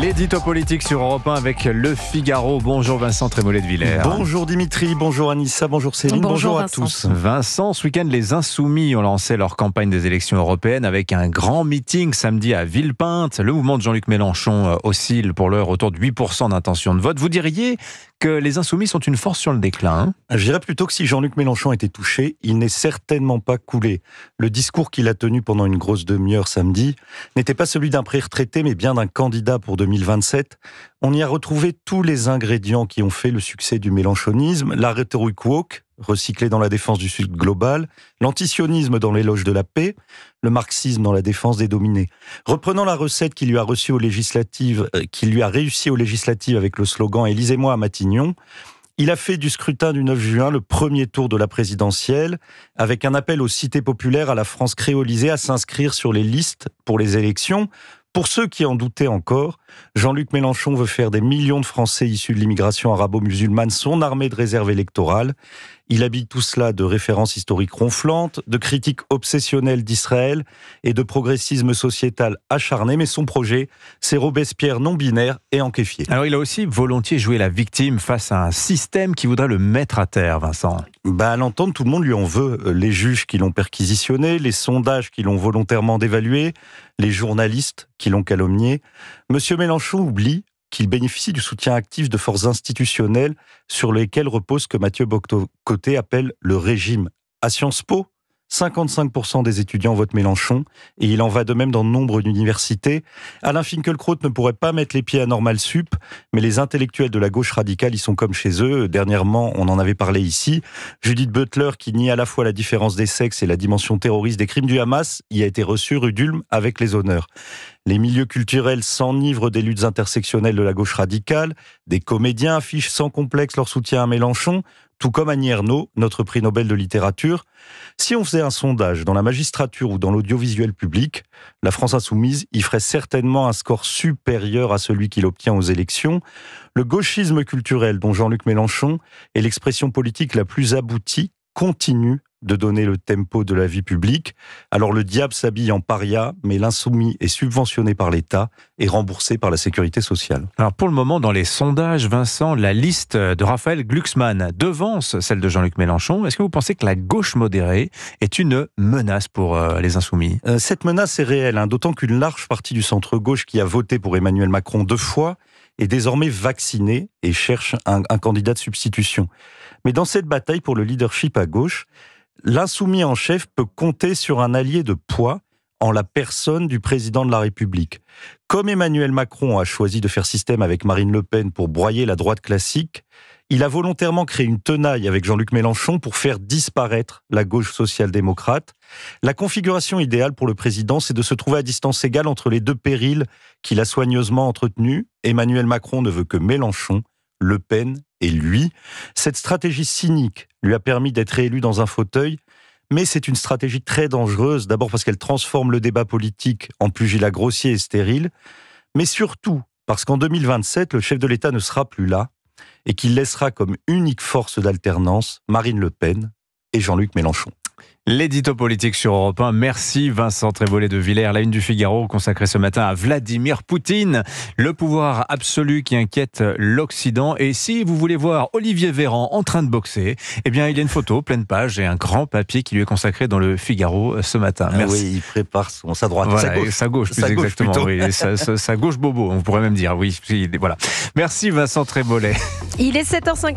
L'édito politique sur Europe 1 avec Le Figaro. Bonjour Vincent Trémollet de Villers. Bonjour Dimitri, bonjour Anissa, bonjour Céline, bonjour, à tous. Vincent, ce week-end, les Insoumis ont lancé leur campagne des élections européennes avec un grand meeting samedi à Villepinte. Le mouvement de Jean-Luc Mélenchon euh, oscille pour l'heure autour de 8% d'intention de vote. Vous diriez que les insoumis sont une force sur le déclin. Hein. Je dirais plutôt que si Jean-Luc Mélenchon était touché, il n'est certainement pas coulé. Le discours qu'il a tenu pendant une grosse demi-heure samedi n'était pas celui d'un pré-retraité, mais bien d'un candidat pour 2027. On y a retrouvé tous les ingrédients qui ont fait le succès du mélenchonisme, la rhétorique woke, recyclé dans la défense du Sud global, l'antisionisme dans l'éloge de la paix, le marxisme dans la défense des dominés. Reprenant la recette qui lui a reçu aux législatives, euh, qui lui a réussi aux législatives avec le slogan Élisez-moi à Matignon, il a fait du scrutin du 9 juin le premier tour de la présidentielle, avec un appel aux cités populaires à la France créolisée à s'inscrire sur les listes pour les élections. Pour ceux qui en doutaient encore, Jean-Luc Mélenchon veut faire des millions de Français issus de l'immigration arabo-musulmane son armée de réserve électorale. Il habille tout cela de références historiques ronflantes, de critiques obsessionnelles d'Israël et de progressisme sociétal acharné. Mais son projet, c'est Robespierre non binaire et enquéfié. Alors il a aussi volontiers joué la victime face à un système qui voudrait le mettre à terre, Vincent. Bah, à l'entendre, tout le monde lui en veut. Les juges qui l'ont perquisitionné, les sondages qui l'ont volontairement dévalué, les journalistes qui l'ont calomnié. Monsieur Mélenchon oublie qu'il bénéficie du soutien actif de forces institutionnelles sur lesquelles repose ce que Mathieu Boccoté appelle le régime. À Sciences Po, 55% des étudiants votent Mélenchon, et il en va de même dans nombre d'universités. Alain Finkielkraut ne pourrait pas mettre les pieds à Normal Sup, mais les intellectuels de la gauche radicale y sont comme chez eux. Dernièrement, on en avait parlé ici. Judith Butler, qui nie à la fois la différence des sexes et la dimension terroriste des crimes du Hamas, y a été reçue rue d'Ulm avec les honneurs. Les milieux culturels s'enivrent des luttes intersectionnelles de la gauche radicale. Des comédiens affichent sans complexe leur soutien à Mélenchon, tout comme Annie Ernaux, notre prix Nobel de littérature. Si on faisait un sondage dans la magistrature ou dans l'audiovisuel public, la France insoumise y ferait certainement un score supérieur à celui qu'il obtient aux élections. Le gauchisme culturel dont Jean-Luc Mélenchon est l'expression politique la plus aboutie continue de donner le tempo de la vie publique. Alors le diable s'habille en paria, mais l'insoumis est subventionné par l'État et remboursé par la sécurité sociale. Alors pour le moment, dans les sondages, Vincent, la liste de Raphaël Glucksmann devance celle de Jean-Luc Mélenchon. Est-ce que vous pensez que la gauche modérée est une menace pour euh, les insoumis euh, Cette menace est réelle, hein, d'autant qu'une large partie du centre-gauche qui a voté pour Emmanuel Macron deux fois est désormais vaccinée et cherche un candidat de substitution. Mais dans cette bataille pour le leadership à gauche, l'insoumis en chef peut compter sur un allié de poids en la personne du président de la République. Comme Emmanuel Macron a choisi de faire système avec Marine Le Pen pour broyer la droite classique, il a volontairement créé une tenaille avec Jean-Luc Mélenchon pour faire disparaître la gauche social-démocrate. La configuration idéale pour le président, c'est de se trouver à distance égale entre les deux périls qu'il a soigneusement entretenus. Emmanuel Macron ne veut que Mélenchon, Le Pen et lui. Cette stratégie cynique lui a permis d'être réélu dans un fauteuil. Mais c'est une stratégie très dangereuse, d'abord parce qu'elle transforme le débat politique en pugilat grossier et stérile, mais surtout parce qu'en 2027, le chef de l'État ne sera plus là et qu'il laissera comme unique force d'alternance Marine Le Pen et Jean-Luc Mélenchon. L'édito politique sur Europe 1. Merci Vincent Trébolet de Villers. La une du Figaro consacrée ce matin à Vladimir Poutine, le pouvoir absolu qui inquiète l'Occident. Et si vous voulez voir Olivier Véran en train de boxer, eh bien il y a une photo pleine page et un grand papier qui lui est consacré dans le Figaro euh, ce matin. Ah Merci. oui, il prépare son, sa droite, sa gauche. Sa gauche, plus exactement. sa, gauche bobo, on pourrait même dire. Oui, voilà. Merci Vincent Trébolet. Il est 7h50.